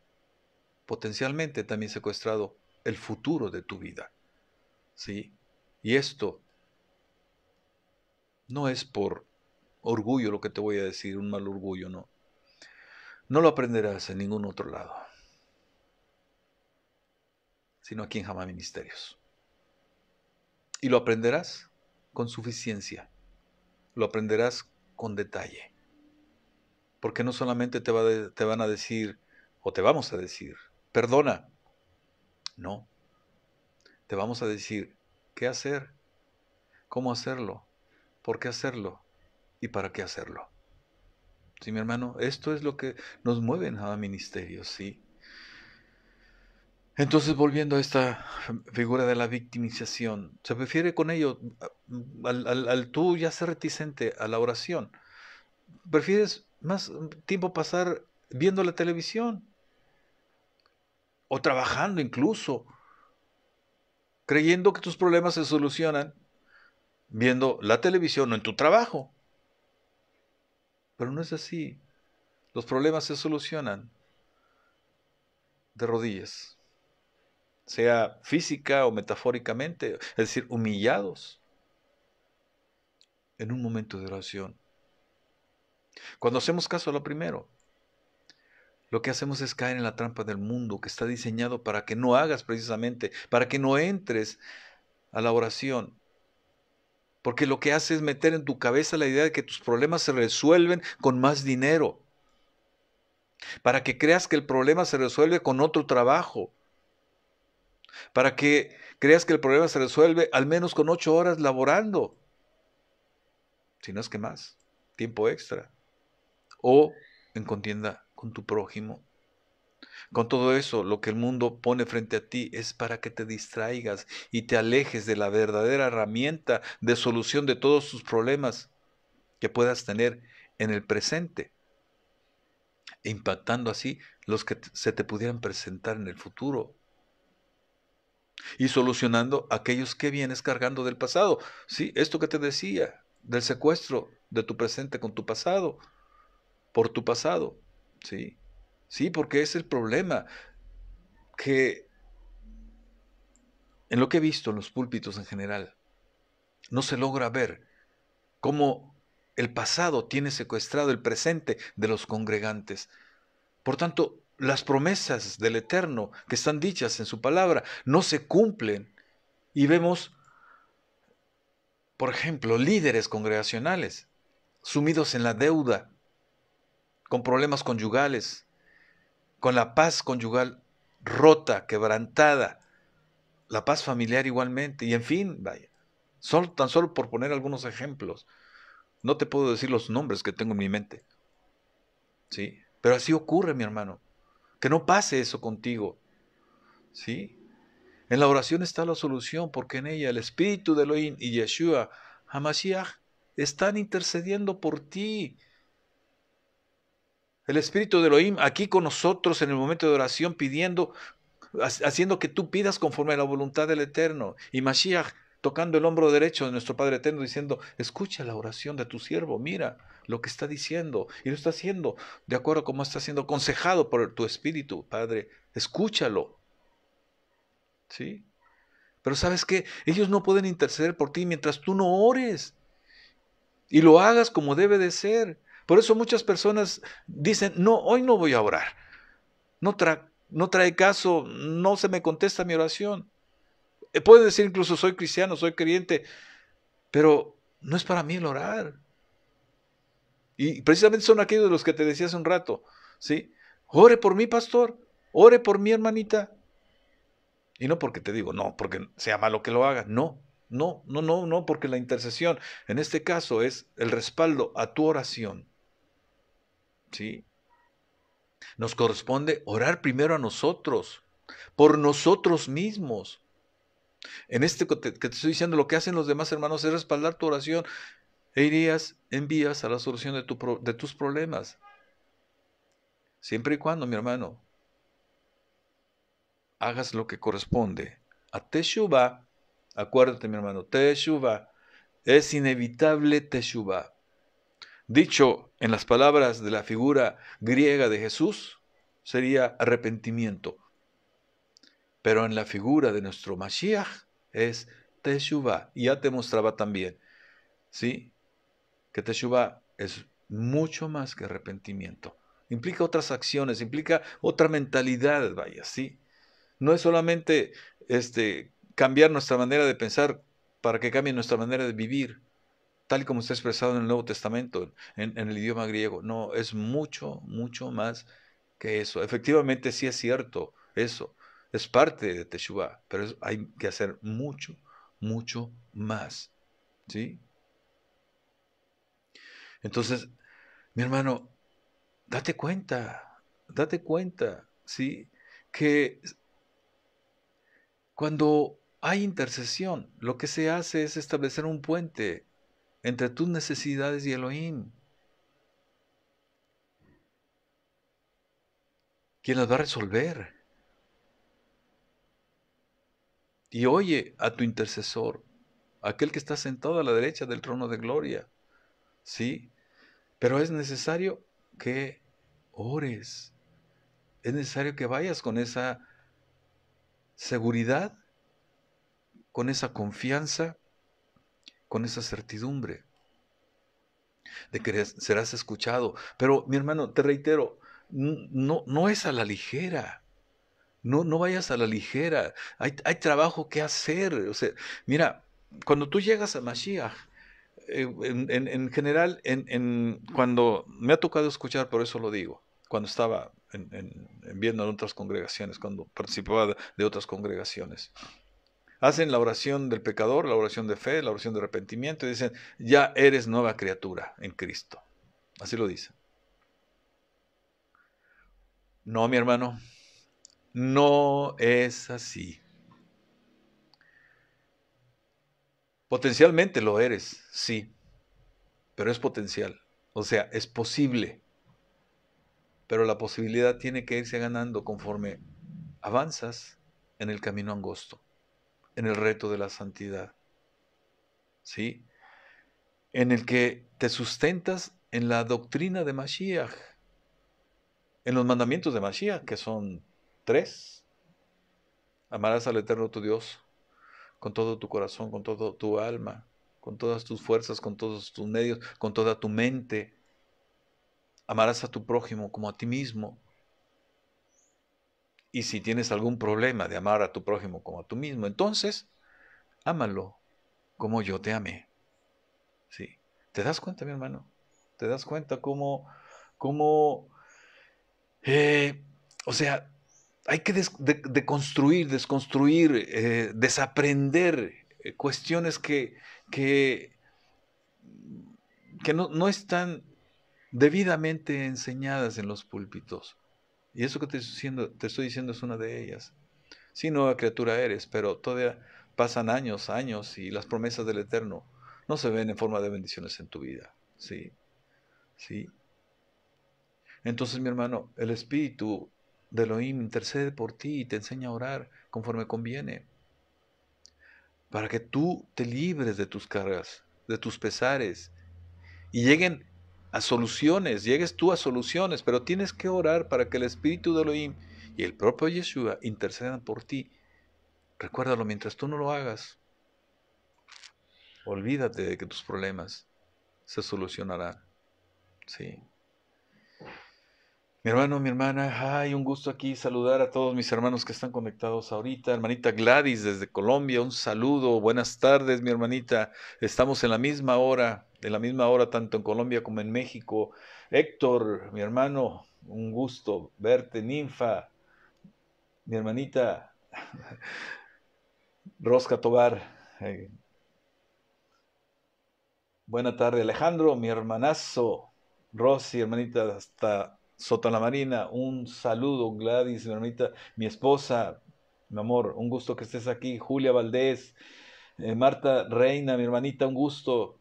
potencialmente también secuestrado el futuro de tu vida. ¿Sí? Y esto no es por orgullo lo que te voy a decir, un mal orgullo, no. No lo aprenderás en ningún otro lado, sino aquí en Jamás Ministerios. Y lo aprenderás con suficiencia. Lo aprenderás con detalle. Porque no solamente te, te van a decir, o te vamos a decir, perdona. No. Te vamos a decir qué hacer, cómo hacerlo, por qué hacerlo y para qué hacerlo. Sí, mi hermano, esto es lo que nos mueve en cada ministerio, sí. Entonces, volviendo a esta figura de la victimización, se prefiere con ello mm, al, al, al tú ya ser reticente a la oración. Prefieres más mm, tiempo pasar viendo la televisión o trabajando incluso, creyendo que tus problemas se solucionan viendo la televisión o en tu trabajo. Pero no es así. Los problemas se solucionan de rodillas sea física o metafóricamente, es decir, humillados en un momento de oración. Cuando hacemos caso a lo primero, lo que hacemos es caer en la trampa del mundo que está diseñado para que no hagas precisamente, para que no entres a la oración. Porque lo que hace es meter en tu cabeza la idea de que tus problemas se resuelven con más dinero. Para que creas que el problema se resuelve con otro trabajo, para que creas que el problema se resuelve al menos con ocho horas laborando, si no es que más, tiempo extra, o en contienda con tu prójimo. Con todo eso, lo que el mundo pone frente a ti es para que te distraigas y te alejes de la verdadera herramienta de solución de todos tus problemas que puedas tener en el presente, impactando así los que se te pudieran presentar en el futuro y solucionando aquellos que vienes cargando del pasado. Sí, esto que te decía, del secuestro de tu presente con tu pasado, por tu pasado. Sí, sí, porque es el problema que en lo que he visto en los púlpitos en general, no se logra ver cómo el pasado tiene secuestrado el presente de los congregantes. Por tanto, las promesas del Eterno que están dichas en su palabra no se cumplen. Y vemos, por ejemplo, líderes congregacionales sumidos en la deuda, con problemas conyugales, con la paz conyugal rota, quebrantada, la paz familiar igualmente, y en fin, vaya, tan solo por poner algunos ejemplos. No te puedo decir los nombres que tengo en mi mente. ¿Sí? Pero así ocurre, mi hermano. Que no pase eso contigo. ¿Sí? En la oración está la solución, porque en ella el Espíritu de Elohim y Yeshua, Hamashiach, están intercediendo por ti. El Espíritu de Elohim aquí con nosotros en el momento de oración pidiendo, haciendo que tú pidas conforme a la voluntad del Eterno. Y Mashiach tocando el hombro derecho de nuestro Padre Eterno diciendo, escucha la oración de tu siervo, mira, lo que está diciendo y lo está haciendo de acuerdo a cómo está siendo aconsejado por tu espíritu, Padre. Escúchalo. ¿Sí? Pero sabes que ellos no pueden interceder por ti mientras tú no ores y lo hagas como debe de ser. Por eso muchas personas dicen, no, hoy no voy a orar. No, no trae caso, no se me contesta mi oración. Eh, puede decir incluso soy cristiano, soy creyente, pero no es para mí el orar. Y precisamente son aquellos de los que te decía hace un rato, ¿sí? Ore por mí, pastor, ore por mi hermanita. Y no porque te digo, no, porque sea malo que lo haga, no, no, no, no, no, porque la intercesión en este caso es el respaldo a tu oración. ¿Sí? Nos corresponde orar primero a nosotros, por nosotros mismos. En este que te estoy diciendo, lo que hacen los demás hermanos es respaldar tu oración e irías envías a la solución de, de tus problemas. Siempre y cuando, mi hermano, hagas lo que corresponde. A Teshuvah, acuérdate, mi hermano, Teshuvah, es inevitable Teshuvah. Dicho en las palabras de la figura griega de Jesús, sería arrepentimiento. Pero en la figura de nuestro Mashiach es Y Ya te mostraba también. ¿Sí? que Teshuvah es mucho más que arrepentimiento. Implica otras acciones, implica otra mentalidad, vaya, ¿sí? No es solamente este, cambiar nuestra manera de pensar para que cambie nuestra manera de vivir, tal como está expresado en el Nuevo Testamento, en, el idioma griego. No, es mucho, mucho más que eso. Efectivamente, sí es cierto eso. Es parte de Teshuvah, pero hay que hacer mucho, mucho más. ¿Sí? Entonces, mi hermano, date cuenta, date cuenta, ¿sí? Que cuando hay intercesión, lo que se hace es establecer un puente entre tus necesidades y Elohim. ¿Quién las va a resolver? Y oye a tu intercesor, aquel que está sentado a la derecha del trono de gloria. ¿Sí? Pero es necesario que ores. Es necesario que vayas con esa seguridad, con esa confianza, con esa certidumbre de que serás escuchado. Pero mi hermano, te reitero, no, no es a la ligera. No, no vayas a la ligera. Hay, hay trabajo que hacer. O sea, mira, cuando tú llegas a Mashiach, eh, en, general, cuando me ha tocado escuchar, por eso lo digo, cuando estaba viendo en otras congregaciones, cuando participaba de, de otras congregaciones, hacen la oración del pecador, la oración de fe, la oración de arrepentimiento y dicen, ya eres nueva criatura en Cristo. Así lo dicen. No, mi hermano, no es así. Potencialmente lo eres, sí, pero es potencial, o sea, es posible. Pero la posibilidad tiene que irse ganando conforme avanzas en el camino angosto, en el reto de la santidad, ¿sí? En el que te sustentas en la doctrina de Mashiach, en los mandamientos de Mashiach, que son tres. Amarás al Eterno tu Dios con todo tu corazón, con todo tu alma, con todas tus fuerzas, con todos tus medios, con toda tu mente. Amarás a tu prójimo como a ti mismo. Y si tienes algún problema de amar a tu prójimo como a tú mismo, entonces, ámalo como yo te amé. Sí. ¿Te das cuenta, mi hermano? ¿Te das cuenta cómo, cómo, eh, o sea, hay que deconstruir, desconstruir, eh, desaprender eh, cuestiones que, que, no, están debidamente enseñadas en los púlpitos. Y eso que te estoy, diciendo, te estoy diciendo es una de ellas. Sí, nueva criatura eres, pero todavía pasan años, años y las promesas del Eterno no se ven en forma de bendiciones en tu vida. Sí, sí. Entonces, mi hermano, el Espíritu de Elohim intercede por ti y te enseña a orar conforme conviene, para que tú te libres de tus cargas, de tus pesares, y lleguen a soluciones, llegues tú a soluciones, pero tienes que orar para que el Espíritu de Elohim y el propio Yeshua intercedan por ti. Recuérdalo mientras tú no lo hagas. Olvídate de que tus problemas se solucionarán. Sí. Mi hermano, mi hermana, ay, un gusto aquí saludar a todos mis hermanos que están conectados ahorita. Hermanita Gladys desde Colombia, un saludo. Buenas tardes, mi hermanita. Estamos en la misma hora, en la misma hora tanto en Colombia como en México. Héctor, mi hermano, un gusto verte, ninfa. Mi hermanita Rosca Tobar. Eh. Buena tarde, Alejandro, mi hermanazo. Rosy, hermanita, hasta la Marina, un saludo, Gladys, mi hermanita, mi esposa, mi amor, un gusto que estés aquí, Julia Valdés, eh, Marta Reina, mi hermanita, un gusto,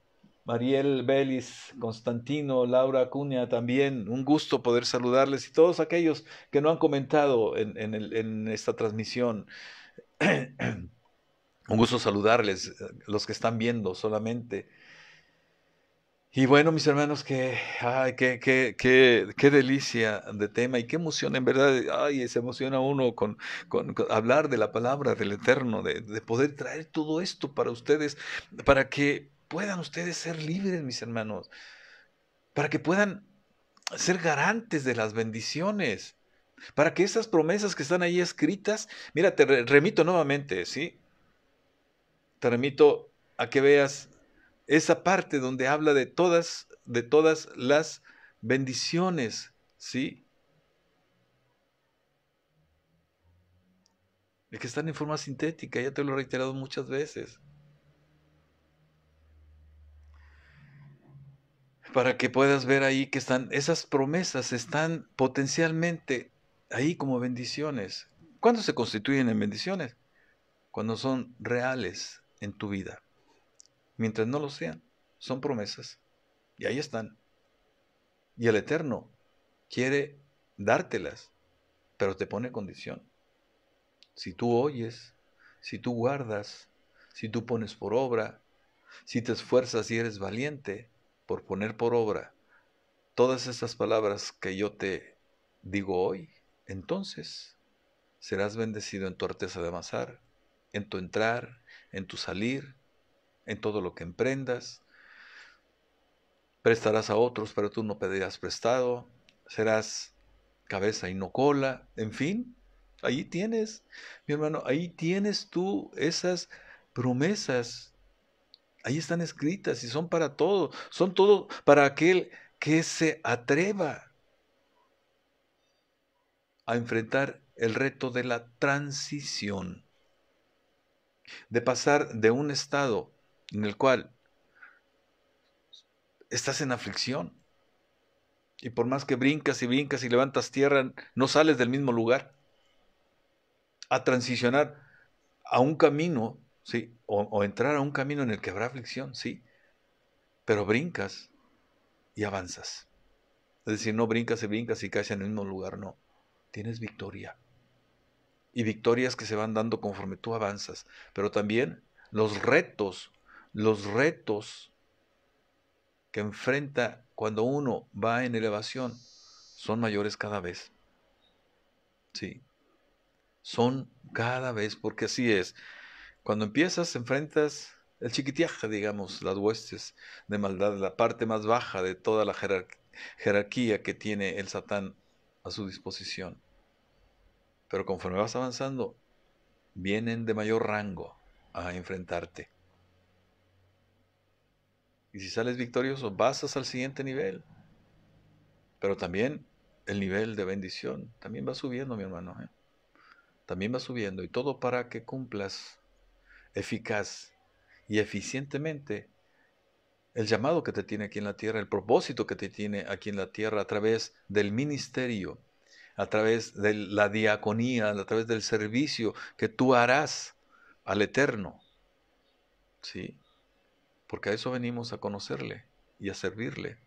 Mariel Vélez, Constantino, Laura Acuña también, un gusto poder saludarles y todos aquellos que no han comentado en, en esta transmisión. un gusto saludarles, eh, los que están viendo solamente. Y bueno, mis hermanos, que, qué, delicia de tema y qué emoción, en verdad, ay, se emociona uno con, con, hablar de la palabra del Eterno, de, de poder traer todo esto para ustedes, para que puedan ustedes ser libres, mis hermanos, para que puedan ser garantes de las bendiciones, para que esas promesas que están ahí escritas, mira, te remito nuevamente, ¿sí? Te remito a que veas esa parte donde habla de todas, de todas las bendiciones, ¿sí? Es que están en forma sintética, ya te lo he reiterado muchas veces. Para que puedas ver ahí que están, esas promesas están potencialmente ahí como bendiciones. ¿Cuándo se constituyen en bendiciones? Cuando son reales en tu vida. Mientras no lo sean, son promesas. Y ahí están. Y el Eterno quiere dártelas, pero te pone condición. Si tú oyes, si tú guardas, si tú pones por obra, si te esfuerzas y eres valiente por poner por obra todas estas palabras que yo te digo hoy, entonces serás bendecido en tu arteza de amasar, en tu entrar, en tu salir, en todo lo que emprendas. Prestarás a otros, pero tú no pedirás prestado. Serás cabeza y no cola. En fin, ahí tienes, mi hermano, ahí tienes tú esas promesas. Ahí están escritas y son para todo. Son todo para aquel que se atreva a enfrentar el reto de la transición, de pasar de un estado en el cual estás en aflicción. Y por más que brincas y brincas y levantas tierra, no sales del mismo lugar. A transicionar a un camino, ¿sí? O, o entrar a un camino en el que habrá aflicción, sí. Pero brincas y avanzas. Es decir, no brincas y brincas y caes en el mismo lugar, no. Tienes victoria. Y victorias que se van dando conforme tú avanzas. Pero también los retos los retos que enfrenta cuando uno va en elevación son mayores cada vez. Sí, son cada vez, porque así es. Cuando empiezas, enfrentas el chiquitiaje, digamos, las huestes de maldad, la parte más baja de toda la jerarquía que tiene el Satán a su disposición. Pero conforme vas avanzando, vienen de mayor rango a enfrentarte. Y si sales victorioso, vas al siguiente nivel. Pero también el nivel de bendición también va subiendo, mi hermano. ¿eh? También va subiendo. Y todo para que cumplas eficaz y eficientemente el llamado que te tiene aquí en la tierra, el propósito que te tiene aquí en la tierra a través del ministerio, a través de la diaconía, a través del servicio que tú harás al Eterno. ¿Sí? porque a eso venimos a conocerle y a servirle.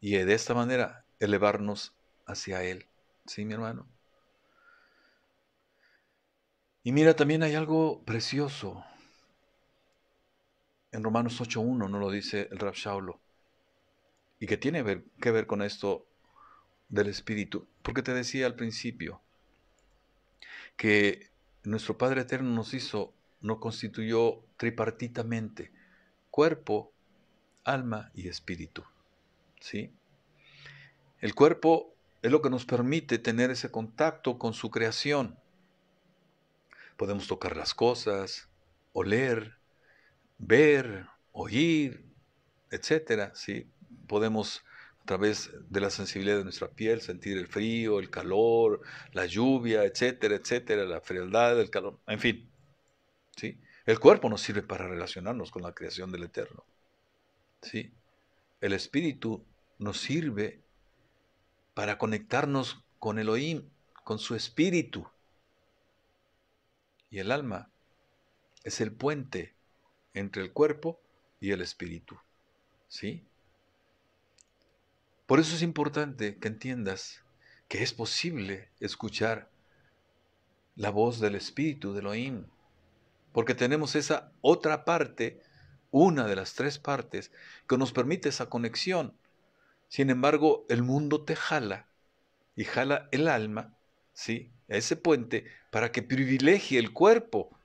Y de esta manera elevarnos hacia Él. ¿Sí, mi hermano? Y mira, también hay algo precioso. En Romanos 8.1 no lo dice el Rab Shaulo. Y que tiene ver, que ver con esto del Espíritu. Porque te decía al principio que nuestro Padre Eterno nos hizo, nos constituyó tripartitamente, cuerpo, alma y espíritu. ¿Sí? El cuerpo es lo que nos permite tener ese contacto con su creación. Podemos tocar las cosas, oler, ver, oír, etcétera, ¿sí? Podemos a través de la sensibilidad de nuestra piel sentir el frío, el calor, la lluvia, etcétera, etcétera, la frialdad, el calor, en fin. ¿Sí? El cuerpo nos sirve para relacionarnos con la creación del Eterno. ¿sí? El espíritu nos sirve para conectarnos con Elohim, con su espíritu. Y el alma es el puente entre el cuerpo y el espíritu. ¿Sí? Por eso es importante que entiendas que es posible escuchar la voz del espíritu de Elohim porque tenemos esa otra parte, una de las tres partes, que nos permite esa conexión. Sin embargo, el mundo te jala y jala el alma, ¿sí? ese puente para que privilegie el cuerpo,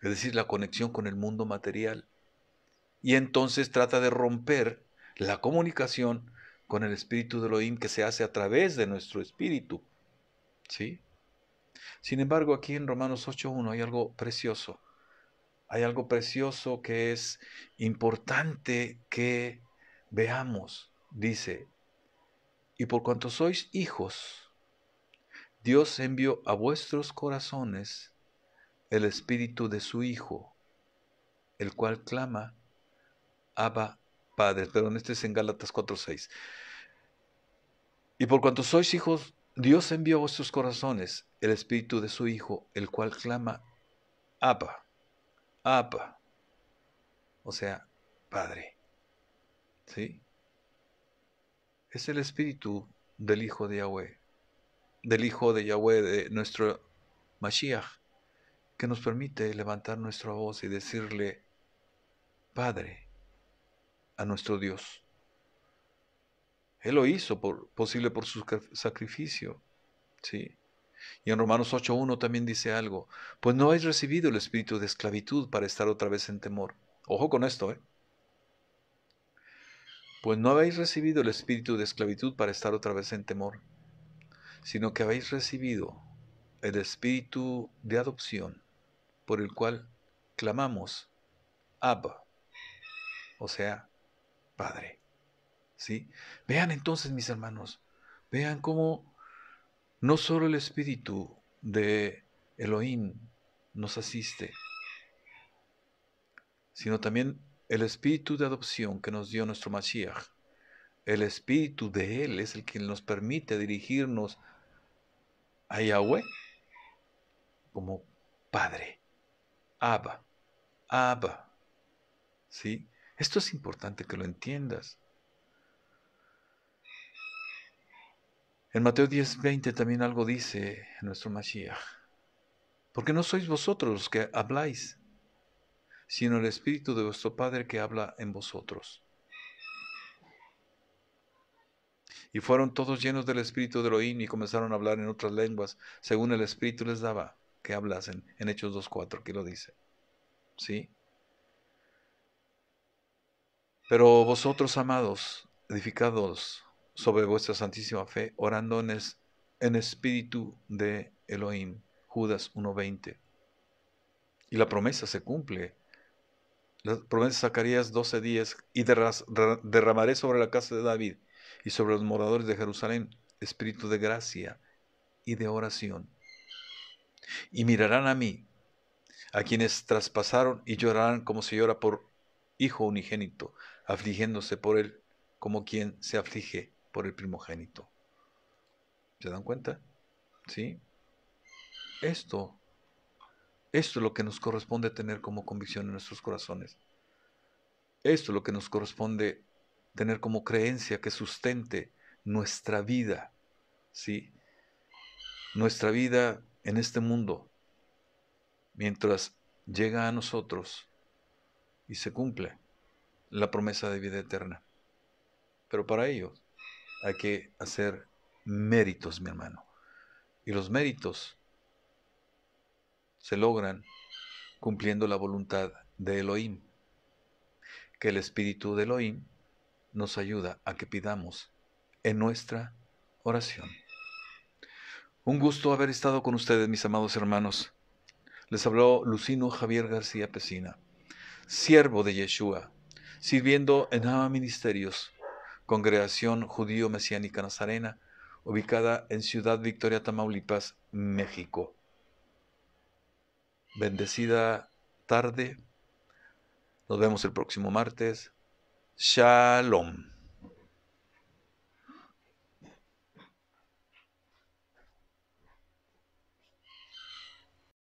es decir, la conexión con el mundo material. Y entonces trata de romper la comunicación con el espíritu de Elohim que se hace a través de nuestro espíritu, ¿sí? Sin embargo, aquí en Romanos 8.1 hay algo precioso hay algo precioso que es importante que veamos. Dice, y por cuanto sois hijos, Dios envió a vuestros corazones el espíritu de su Hijo, el cual clama, Abba Padre. Perdón, este es en Gálatas 4:6. Y por cuanto sois hijos, Dios envió a vuestros corazones el espíritu de su Hijo, el cual clama, Abba. Apa, ah, o sea, Padre. ¿Sí? Es el espíritu del Hijo de Yahweh, del Hijo de Yahweh, de nuestro Mashiach, que nos permite levantar nuestra voz y decirle, Padre, a nuestro Dios. Él lo hizo por, posible por su sacrificio, ¿sí? Y en Romanos 8.1 también dice algo, pues no habéis recibido el espíritu de esclavitud para estar otra vez en temor. Ojo con esto, ¿eh? Pues no habéis recibido el espíritu de esclavitud para estar otra vez en temor, sino que habéis recibido el espíritu de adopción por el cual clamamos Abba, o sea, Padre. ¿Sí? Vean entonces, mis hermanos, vean cómo no solo el espíritu de Elohim nos asiste, sino también el espíritu de adopción que nos dio nuestro Mashiach. El espíritu de Él es el que nos permite dirigirnos a Yahweh como Padre. Abba. Abba. Esto es importante que lo entiendas. En Mateo 10:20 también algo dice nuestro Mashiach, porque no sois vosotros los que habláis, sino el Espíritu de vuestro Padre que habla en vosotros. Y fueron todos llenos del Espíritu de Elohim y comenzaron a hablar en otras lenguas, según el Espíritu les daba que hablasen, en Hechos 2.4, que lo dice. ¿Sí? Pero vosotros, amados, edificados sobre vuestra santísima fe, orando en, espíritu de Elohim. Judas 1.20. Y la promesa se cumple. La promesa de Zacarías 12.10. Y derramaré sobre la casa de David y sobre los moradores de Jerusalén espíritu de gracia y de oración. Y mirarán a mí, a quienes traspasaron y llorarán como se llora por hijo unigénito, afligiéndose por él como quien se aflige por el primogénito. ¿Se dan cuenta? ¿Sí? Esto, esto es lo que nos corresponde tener como convicción en nuestros corazones. Esto es lo que nos corresponde tener como creencia que sustente nuestra vida, ¿sí? Nuestra vida en este mundo, mientras llega a nosotros y se cumple la promesa de vida eterna. Pero para ello hay que hacer méritos, mi hermano. Y los méritos se logran cumpliendo la voluntad de Elohim, que el espíritu de Elohim nos ayuda a que pidamos en nuestra oración. Un gusto haber estado con ustedes, mis amados hermanos. Les habló Lucino Javier García Pesina, siervo de Yeshua, sirviendo en Ama Ministerios congregación judío-mesiánica nazarena, ubicada en Ciudad Victoria, Tamaulipas, México. Bendecida tarde. Nos vemos el próximo martes. Shalom.